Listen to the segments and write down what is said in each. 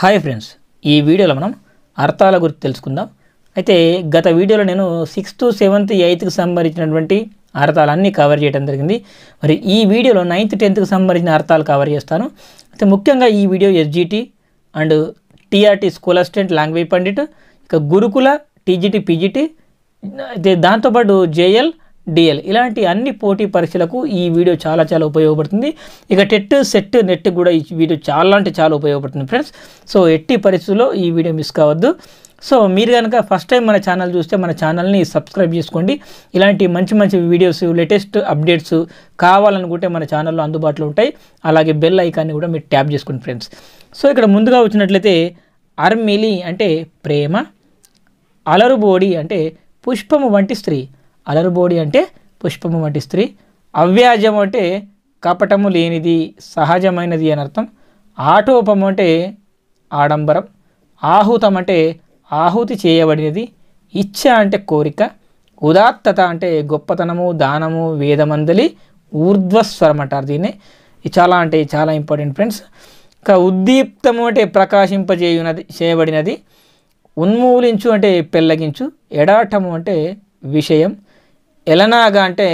hi friends ఈ వీడియోలో మనం అర్థాల గురించి తెలుసుకుందాం అయితే గత వీడియోలో నేను సిక్స్త్ సెవెంత్ ఎయిత్కి సంబంధించినటువంటి అర్థాలన్నీ కవర్ చేయడం జరిగింది మరి ఈ వీడియోలో నైన్త్ టెన్త్కి సంబంధించిన అర్థాలు కవర్ చేస్తాను అయితే ముఖ్యంగా ఈ video SGT and TRT school assistant language pandit ఇక గురుకుల టీజీటీ పీజీటీ అయితే దాంతోపాటు జేఎల్ డిఎల్ ఇలాంటి అన్ని పోటీ పరీక్షలకు ఈ వీడియో చాలా చాలా ఉపయోగపడుతుంది ఇక టెట్ సెట్ నెట్ కూడా ఈ వీడియో చాలా అంటే చాలా ఉపయోగపడుతుంది ఫ్రెండ్స్ సో ఎట్టి పరిస్థితుల్లో ఈ వీడియో మిస్ కావద్దు సో మీరు కనుక ఫస్ట్ టైం మన ఛానల్ చూస్తే మన ఛానల్ని సబ్స్క్రైబ్ చేసుకోండి ఇలాంటి మంచి మంచి వీడియోస్ లేటెస్ట్ అప్డేట్స్ కావాలనుకుంటే మన ఛానల్లో అందుబాటులో ఉంటాయి అలాగే బెల్ ఐకాన్ని కూడా మీరు ట్యాప్ చేసుకోండి ఫ్రెండ్స్ సో ఇక్కడ ముందుగా వచ్చినట్లయితే అర్మిలి అంటే ప్రేమ అలరుబోడి అంటే పుష్పము వంటి స్త్రీ అలరుబోడి అంటే పుష్పము వంటి స్త్రీ అవ్యాజం అంటే కపటము లేనిది సహజమైనది అని అర్థం ఆటోపము అంటే ఆడంబరం ఆహుతం అంటే ఆహుతి చేయబడినది ఇచ్ఛ అంటే కోరిక ఉదాత్తత అంటే గొప్పతనము దానము వేదమందలి ఊర్ధ్వస్వరం అంటారు దీన్ని చాలా అంటే చాలా ఇంపార్టెంట్ ఫ్రెండ్స్ ఇంకా ఉద్దీప్తము అంటే ప్రకాశింపజేయునది చేయబడినది ఉన్మూలించు అంటే పెళ్ళగించు ఎడాటము అంటే విషయం ఎలనాగ అంటే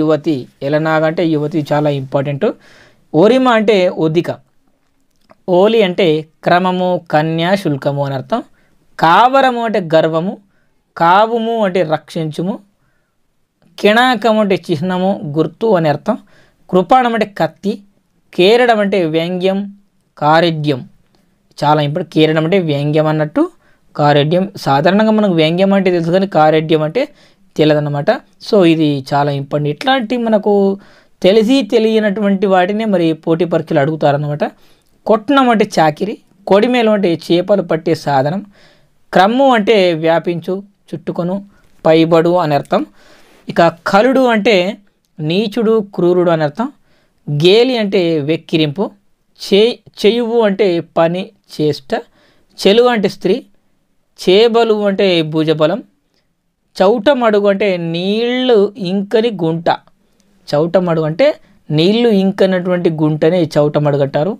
యువతి ఎలనాగ అంటే యువతి చాలా ఇంపార్టెంట్ ఓరిమ అంటే ఒదిక ఓలి అంటే క్రమము కన్యా శుల్కము అని అర్థం కావరము అంటే గర్వము కావుము అంటే రక్షించుము కిణాకము అంటే చిహ్నము గుర్తు అని అర్థం కృపాణం అంటే కత్తి కేరడం అంటే వ్యంగ్యం కారిడ్యం చాలా ఇంపార్టెంట్ కేరడం అంటే వ్యంగ్యం అన్నట్టు కారెడ్యం సాధారణంగా మనకు వ్యంగ్యం అంటే తెలుసు కానీ కారెడ్యం అంటే తెలియదన్నమాట సో ఇది చాలా ఇంపార్టెంట్ ఇట్లాంటి మనకు తెలిసి తెలియనటువంటి వాటినే మరి పోటీ పరీక్షలు అడుగుతారన్నమాట కొట్టణం అంటే చాకిరి కొడిమేలు అంటే చేపలు పట్టే సాధనం క్రమ్ము అంటే వ్యాపించు చుట్టుకొను పైబడు అని అర్థం ఇక కలుడు అంటే నీచుడు క్రూరుడు అని అర్థం గేలి అంటే వెక్కిరింపు చే చేయువు అంటే పని చేష్ట చెలువ అంటే స్త్రీ చేబలు అంటే భుజబలం మడుగు అంటే నీళ్లు ఇంకని గుంట మడుగు అంటే నీళ్లు ఇంకనటువంటి గుంటనే చౌటమడుగు అంటారు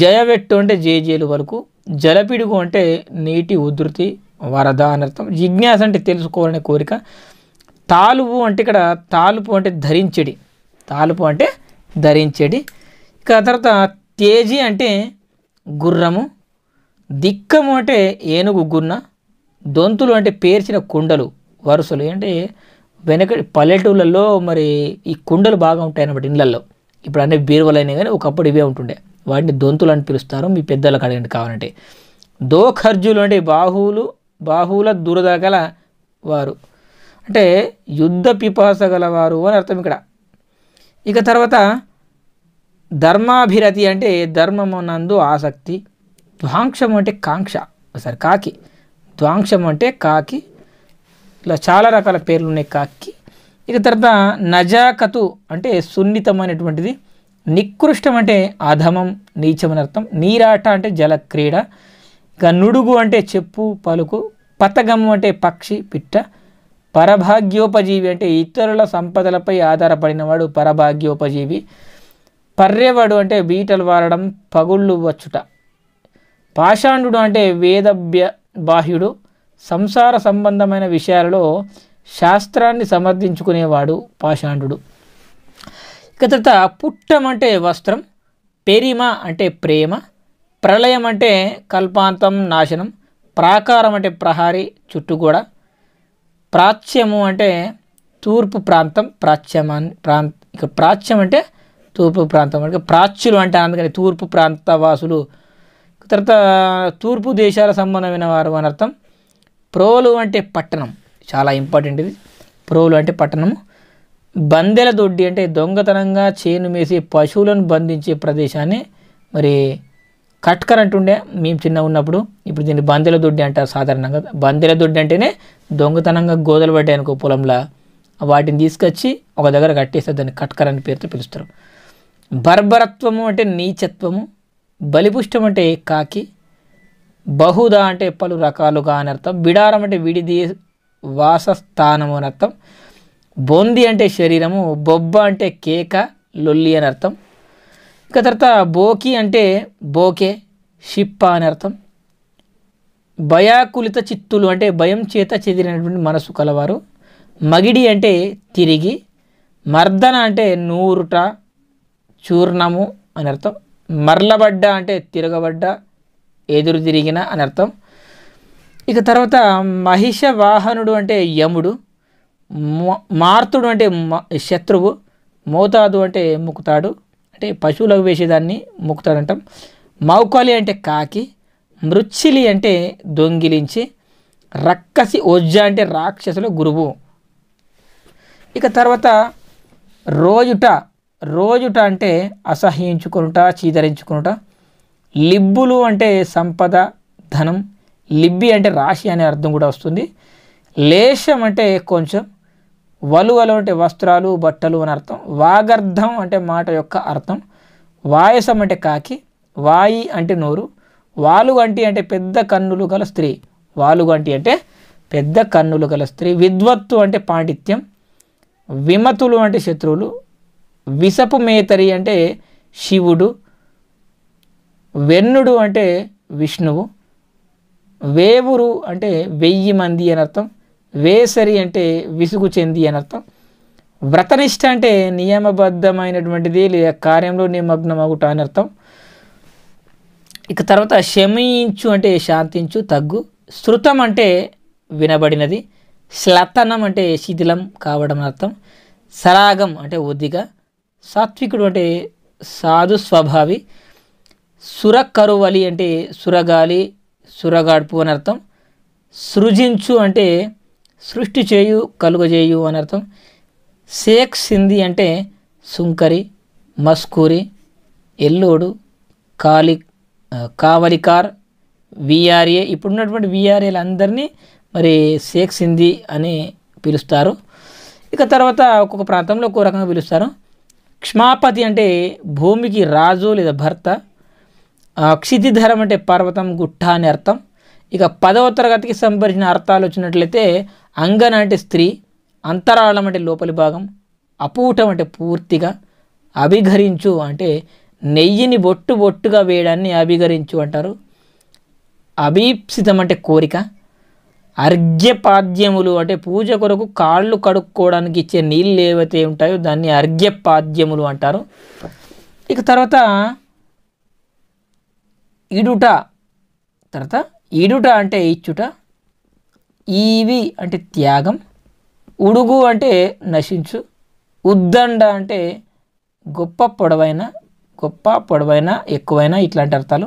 జయవెట్టు అంటే జేజేలు వరకు జలపిడుగు అంటే నీటి ఉధృతి వరద అనర్థం జిజ్ఞాస అంటే తెలుసుకోవాలనే కోరిక తాలుపు అంటే ఇక్కడ తాలుపు అంటే ధరించడి తాలుపు అంటే ధరించడి ఇక తర్వాత తేజీ అంటే గుర్రము దిక్కము అంటే ఏనుగు గున్న దొంతులు అంటే పేర్చిన కుండలు వరుసలు అంటే వెనక పల్లెటూళ్ళల్లో మరి ఈ కుండలు బాగా ఉంటాయి అన్నమాట ఇళ్ళల్లో ఇప్పుడు అనే బీరువలు కానీ ఒకప్పుడు ఇవే ఉంటుండే వాటిని దొంతులు అని పిలుస్తారు మీ పెద్దలకు అడగండి కావాలంటే దోఖర్జులు అంటే బాహువులు బాహువుల గల వారు అంటే యుద్ధ పిపాస గలవారు అని అర్థం ఇక్కడ ఇక తర్వాత ధర్మాభిరతి అంటే ధర్మమునందు ఆసక్తి ధ్వాంక్షం అంటే కాంక్ష సరే కాకి ద్వాంక్షం అంటే కాకి ఇలా చాలా రకాల పేర్లు ఉన్నాయి కాకి ఇక తర్వాత నజాకతు అంటే సున్నితమైనటువంటిది నికృష్టం అంటే అధమం నీచమని అర్థం నీరాట అంటే జలక్రీడ ఇక నుడుగు అంటే చెప్పు పలుకు పతగం అంటే పక్షి పిట్ట పరభాగ్యోపజీవి అంటే ఇతరుల సంపదలపై ఆధారపడినవాడు పరభాగ్యోపజీవి పర్రెవాడు అంటే బీటలు వారడం పగుళ్ళు వచ్చుట పాషాండు అంటే వేదభ్య బాహ్యుడు సంసార సంబంధమైన విషయాలలో శాస్త్రాన్ని సమర్థించుకునేవాడు పాషాండు ఇక తర్వాత పుట్టం అంటే వస్త్రం పెరిమ అంటే ప్రేమ ప్రళయం అంటే కల్పాంతం నాశనం ప్రాకారం అంటే ప్రహారి చుట్టుగోడ ప్రాచ్యము అంటే తూర్పు ప్రాంతం ప్రాచ్యమా ప్రాంత ఇక ప్రాచ్యం అంటే తూర్పు ప్రాంతం అంటే ప్రాచ్యులు అంటే అందుకని తూర్పు ప్రాంత వాసులు తర్వాత తూర్పు దేశాల సంబంధమైన వారు అని అర్థం ప్రోలు అంటే పట్టణం చాలా ఇంపార్టెంట్ ఇది ప్రోలు అంటే పట్టణము బందెల దొడ్డి అంటే దొంగతనంగా చేను మేసి పశువులను బంధించే ప్రదేశాన్ని మరి కట్కర్ అంటుండే మేము చిన్న ఉన్నప్పుడు ఇప్పుడు దీన్ని బందెల దొడ్డి అంటారు సాధారణంగా బందెల దొడ్డి అంటేనే దొంగతనంగా గోదలు పడ్డాయి అనుకో పొలంలో వాటిని తీసుకొచ్చి ఒక దగ్గర కట్టేస్తే దాన్ని కట్కర్ అని పేరుతో పిలుస్తారు బర్బరత్వము అంటే నీచత్వము బలిపుష్టం అంటే కాకి బహుదా అంటే పలు రకాలుగా అని అర్థం బిడారం అంటే విడిది వాసస్థానము అని అర్థం బొంది అంటే శరీరము బొబ్బ అంటే కేక లొల్లి అని అర్థం ఇంకా తర్వాత బోకి అంటే బోకే షిప్ప అని అర్థం భయాకులిత చిత్తులు అంటే భయం చేత చెదిరినటువంటి మనసు కలవారు మగిడి అంటే తిరిగి మర్దన అంటే నూరుట చూర్ణము అని అర్థం మరలబడ్డ అంటే తిరగబడ్డ ఎదురు తిరిగిన అని అర్థం ఇక తర్వాత మహిష వాహనుడు అంటే యముడు మార్తుడు అంటే శత్రువు మోతాదు అంటే ముక్కుతాడు అంటే పశువులకు వేసేదాన్ని ముక్కుతాడు అంటాం మౌకాలి అంటే కాకి మృచ్చిలి అంటే దొంగిలించి రక్కసి ఒజ్జ అంటే రాక్షసుల గురువు ఇక తర్వాత రోజుట రోజుట అంటే అసహ్యించుకునుట చీదరించుకునుట లిబ్బులు అంటే సంపద ధనం లిబ్బి అంటే రాశి అనే అర్థం కూడా వస్తుంది లేశం అంటే కొంచెం వలువలు అంటే వస్త్రాలు బట్టలు అని అర్థం వాగర్ధం అంటే మాట యొక్క అర్థం వాయసం అంటే కాకి వాయి అంటే నోరు వాలుగంటి అంటే పెద్ద కన్నులు గల స్త్రీ వాలుగంటి అంటే పెద్ద కన్నులు గల స్త్రీ విద్వత్తు అంటే పాండిత్యం విమతులు అంటే శత్రువులు విసపు మేతరి అంటే శివుడు వెన్నుడు అంటే విష్ణువు వేవురు అంటే వెయ్యి మంది అని అర్థం వేసరి అంటే విసుగు చెంది అని అర్థం వ్రతనిష్ట అంటే నియమబద్ధమైనటువంటిది లేదా కార్యంలో నిమగ్నమగుట అని అర్థం ఇక తర్వాత శమించు అంటే శాంతించు తగ్గు శృతం అంటే వినబడినది శ్లతనం అంటే శిథిలం కావడం అర్థం సరాగం అంటే ఒద్దిగా సాత్వికుడు అంటే సాధు స్వభావి సుర కరువలి అంటే సురగాలి సురగాడుపు అని అర్థం సృజించు అంటే సృష్టి చేయు కలుగజేయు అని అర్థం సేక్ సింధి అంటే సుంకరి మస్కూరి ఎల్లోడు కాలి కావలికార్ విఆర్ఏ ఇప్పుడున్నటువంటి విఆర్ఏలు అందరినీ మరి సేక్ సింధి అని పిలుస్తారు ఇక తర్వాత ఒక్కొక్క ప్రాంతంలో ఒక్కో రకంగా పిలుస్తారు క్ష్మాపతి అంటే భూమికి రాజు లేదా భర్త క్షితిధరం అంటే పర్వతం గుట్ట అని అర్థం ఇక పదవ తరగతికి సంబంధించిన అర్థాలు వచ్చినట్లయితే అంగన అంటే స్త్రీ అంతరాళం అంటే లోపలి భాగం అపూటం అంటే పూర్తిగా అభిఘరించు అంటే నెయ్యిని బొట్టు బొట్టుగా వేయడాన్ని అభిఘరించు అంటారు అభీప్సితం అంటే కోరిక అర్ఘ్యపాద్యములు అంటే పూజ కొరకు కాళ్ళు కడుక్కోవడానికి ఇచ్చే నీళ్ళు ఏవైతే ఉంటాయో దాన్ని అర్ఘ్యపాద్యములు అంటారు ఇక తర్వాత ఇడుట తర్వాత ఇడుట అంటే ఇచ్చుట ఈవి అంటే త్యాగం ఉడుగు అంటే నశించు ఉద్దండ అంటే గొప్ప పొడవైన గొప్ప పొడవైన ఎక్కువైన ఇట్లాంటి అర్థాలు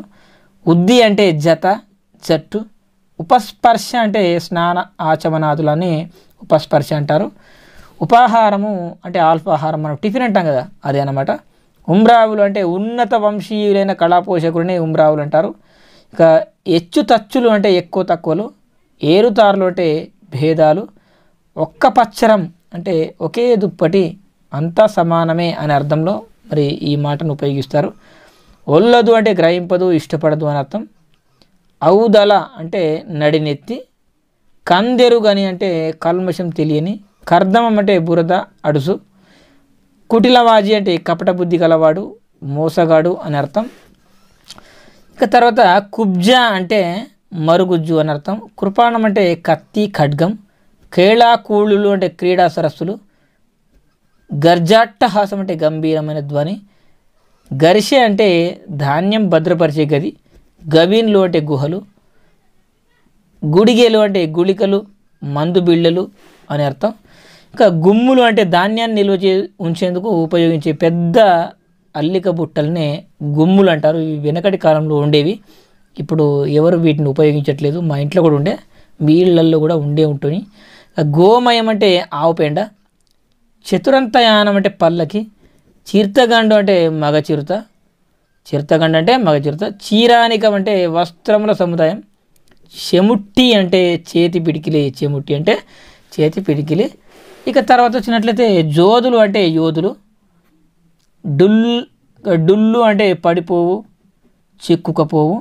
ఉద్ది అంటే జత జట్టు ఉపస్పర్శ అంటే స్నాన ఆచమనాదులని ఉపస్పర్శ అంటారు ఉపాహారము అంటే ఆల్పాహారం మనం టిఫిన్ అంటాం కదా అదే అనమాట ఉమ్రావులు అంటే ఉన్నత వంశీయులైన కళాపోషకుడిని ఉమ్రావులు అంటారు ఇక ఎచ్చు తచ్చులు అంటే ఎక్కువ తక్కువలు ఏరుతారులు అంటే భేదాలు ఒక్క పచ్చరం అంటే ఒకే దుప్పటి అంతా సమానమే అనే అర్థంలో మరి ఈ మాటను ఉపయోగిస్తారు ఒల్లదు అంటే గ్రహింపదు ఇష్టపడదు అని అర్థం ఔదల అంటే నడినెత్తి కందెరుగని అంటే కల్మషం తెలియని కర్దమం అంటే బురద అడుసు కుటిలవాజీ అంటే కపట బుద్ధి గలవాడు మోసగాడు అని అర్థం ఇక తర్వాత కుబ్జా అంటే మరుగుజ్జు అని అర్థం కృపాణం అంటే కత్తి ఖడ్గం కేళాకూళ్ళు అంటే క్రీడా సరస్సులు గర్జాట్టహాసం అంటే గంభీరమైన ధ్వని గరిషె అంటే ధాన్యం భద్రపరిచే గది గవీన్లు అంటే గుహలు గుడిగేలు అంటే గుళికలు మందు బిళ్ళలు అని అర్థం ఇంకా గుమ్ములు అంటే ధాన్యాన్ని నిల్వ చే ఉంచేందుకు ఉపయోగించే పెద్ద అల్లిక బుట్టలనే గుమ్ములు అంటారు ఇవి వెనకటి కాలంలో ఉండేవి ఇప్పుడు ఎవరు వీటిని ఉపయోగించట్లేదు మా ఇంట్లో కూడా ఉండే వీళ్ళల్లో కూడా ఉండే ఉంటుంది గోమయం అంటే ఆవు చతురంతయానం అంటే పల్లకి చిరుతగాండు అంటే మగ చిరుత చిరతగండ అంటే మగ చిరత చీరానికం అంటే వస్త్రముల సముదాయం చెముట్టి అంటే చేతి పిడికిలి చెముట్టి అంటే చేతి పిడికిలి ఇక తర్వాత వచ్చినట్లయితే జోదులు అంటే యోధులు డుల్ డుల్లు అంటే పడిపోవు చిక్కుకపోవు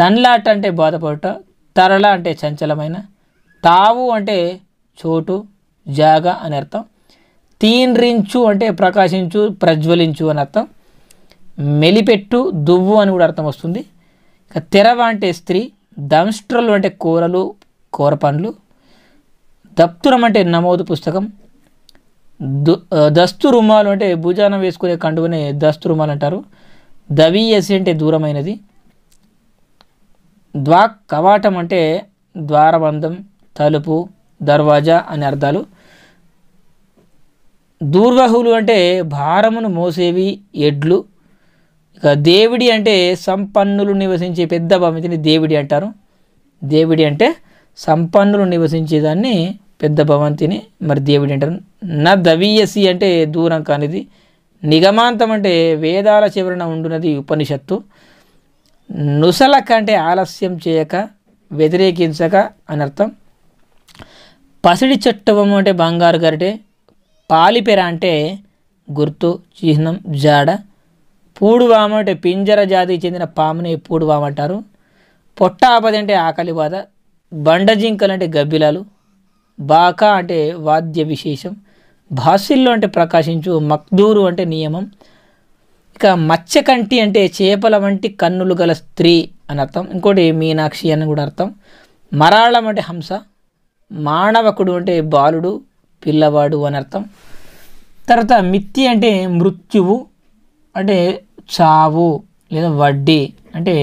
తన్లాట అంటే బాధపడట తరల అంటే చంచలమైన తావు అంటే చోటు జాగ అని అర్థం తీన్రించు అంటే ప్రకాశించు ప్రజ్వలించు అని అర్థం మెలిపెట్టు దువ్వు అని కూడా అర్థం వస్తుంది ఇక తెరవ అంటే స్త్రీ దంస్ట్రలు అంటే కూరలు కూర పండ్లు దప్తురం అంటే నమోదు పుస్తకం దు దస్తు రుమాలు అంటే భుజాన వేసుకునే కండువనే దస్తు రుమాలు అంటారు దవీయసి అంటే దూరమైనది ద్వా కవాటం అంటే ద్వారబంధం తలుపు దర్వాజా అనే అర్థాలు దూర్వహులు అంటే భారమును మోసేవి ఎడ్లు ఇక దేవుడి అంటే సంపన్నులు నివసించే పెద్ద భవంతిని దేవుడి అంటారు దేవుడి అంటే సంపన్నులు నివసించేదాన్ని పెద్ద భవంతిని మరి దేవుడి అంటారు నా దవీయసి అంటే దూరం కానిది నిగమాంతం అంటే వేదాల చివరన ఉండునది ఉపనిషత్తు నుసలక అంటే ఆలస్యం చేయక వ్యతిరేకించక అని అర్థం పసిడి చట్టవం అంటే బంగారు గరిటె పాలిపెర అంటే గుర్తు చిహ్నం జాడ పూడువామ అంటే పింజర జాతికి చెందిన పాముని పూడువామ అంటారు పొట్ట ఆపద అంటే ఆకలి బాధ బండ జింకలు అంటే గబ్బిలాలు బాకా అంటే వాద్య విశేషం భాసిల్లు అంటే ప్రకాశించు మక్దూరు అంటే నియమం ఇక మత్స్యకంటి అంటే చేపల వంటి కన్నులు గల స్త్రీ అని అర్థం ఇంకోటి మీనాక్షి అని కూడా అర్థం మరాళం అంటే హంస మానవకుడు అంటే బాలుడు పిల్లవాడు అని అర్థం తర్వాత మిత్తి అంటే మృత్యువు అంటే చావు లేదా వడ్డీ అంటే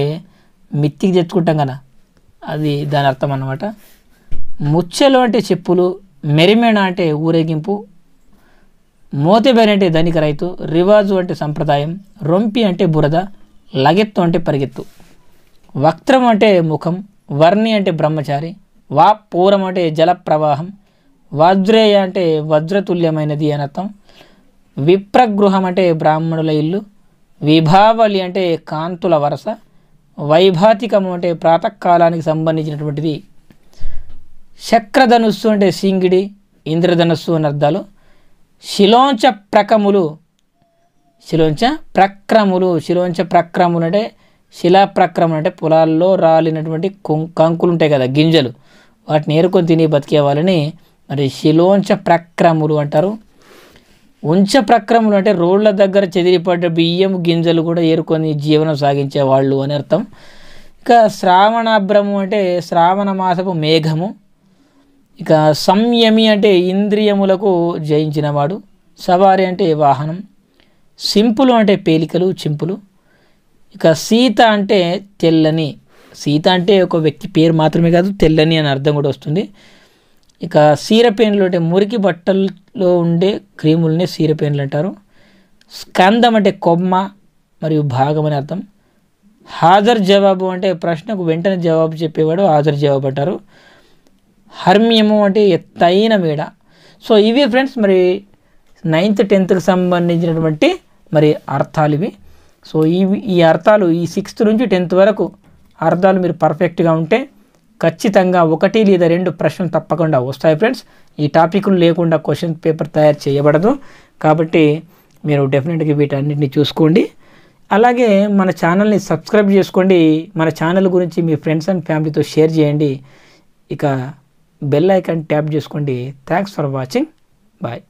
మిత్తికి తెచ్చుకుంటాం కదా అది దాని అర్థం అన్నమాట ముచ్చెలు అంటే చెప్పులు మెరిమేణ అంటే ఊరేగింపు మోతెబెన్ అంటే ధనిక రైతు రివాజు అంటే సంప్రదాయం రొంపి అంటే బురద లగెత్తు అంటే పరిగెత్తు వక్త్రం అంటే ముఖం వర్ణి అంటే బ్రహ్మచారి వా పూరం అంటే జల ప్రవాహం వజ్రేయ అంటే వజ్రతుల్యమైనది అని అర్థం విప్రగృహం అంటే బ్రాహ్మణుల ఇల్లు విభావళి అంటే కాంతుల వరస వైభాతికము అంటే ప్రాతకాలానికి సంబంధించినటువంటిది శక్రధనుస్సు అంటే సింగిడి ఇంద్రధనుస్సు అని అర్థాలు శిలోంచ ప్రకములు శిలోంచ ప్రక్రములు శిలోంచ ప్రక్రములు అంటే శిలాప్రక్రమం అంటే పొలాల్లో రాలినటువంటి కంకులు ఉంటాయి కదా గింజలు వాటిని ఏరుకొని తిని బతికే వాళ్ళని మరి శిలోంచ ప్రక్రములు అంటారు ఉంచ ప్రక్రమలు అంటే రోడ్ల దగ్గర చెదిరిపడ్డ బియ్యం గింజలు కూడా ఏరుకొని జీవనం సాగించే వాళ్ళు అని అర్థం ఇక శ్రావణాభ్రము అంటే శ్రావణ మాసపు మేఘము ఇక సంయమి అంటే ఇంద్రియములకు జయించినవాడు సవారి అంటే వాహనం సింపులు అంటే పేలికలు చింపులు ఇక సీత అంటే తెల్లని సీత అంటే ఒక వ్యక్తి పేరు మాత్రమే కాదు తెల్లని అని అర్థం కూడా వస్తుంది ఇక సీరపేన్లు అంటే మురికి బట్టల్లో ఉండే సీర సీరపేన్లు అంటారు స్కందం అంటే కొమ్మ మరియు భాగం అని అర్థం హాజర్ జవాబు అంటే ప్రశ్నకు వెంటనే జవాబు చెప్పేవాడు హాజర్ జవాబు అంటారు హర్మ్యము అంటే ఎత్తైన మేడ సో ఇవి ఫ్రెండ్స్ మరి నైన్త్ టెన్త్కి సంబంధించినటువంటి మరి అర్థాలు ఇవి సో ఈ ఈ అర్థాలు ఈ సిక్స్త్ నుంచి టెన్త్ వరకు అర్థాలు మీరు పర్ఫెక్ట్గా ఉంటే ఖచ్చితంగా ఒకటి లేదా రెండు ప్రశ్నలు తప్పకుండా వస్తాయి ఫ్రెండ్స్ ఈ టాపిక్లు లేకుండా క్వశ్చన్ పేపర్ తయారు చేయబడదు కాబట్టి మీరు డెఫినెట్గా వీటన్నిటిని చూసుకోండి అలాగే మన ఛానల్ని సబ్స్క్రైబ్ చేసుకోండి మన ఛానల్ గురించి మీ ఫ్రెండ్స్ అండ్ ఫ్యామిలీతో షేర్ చేయండి ఇక బెల్ ఐకాన్ ట్యాప్ చేసుకోండి థ్యాంక్స్ ఫర్ వాచింగ్ బాయ్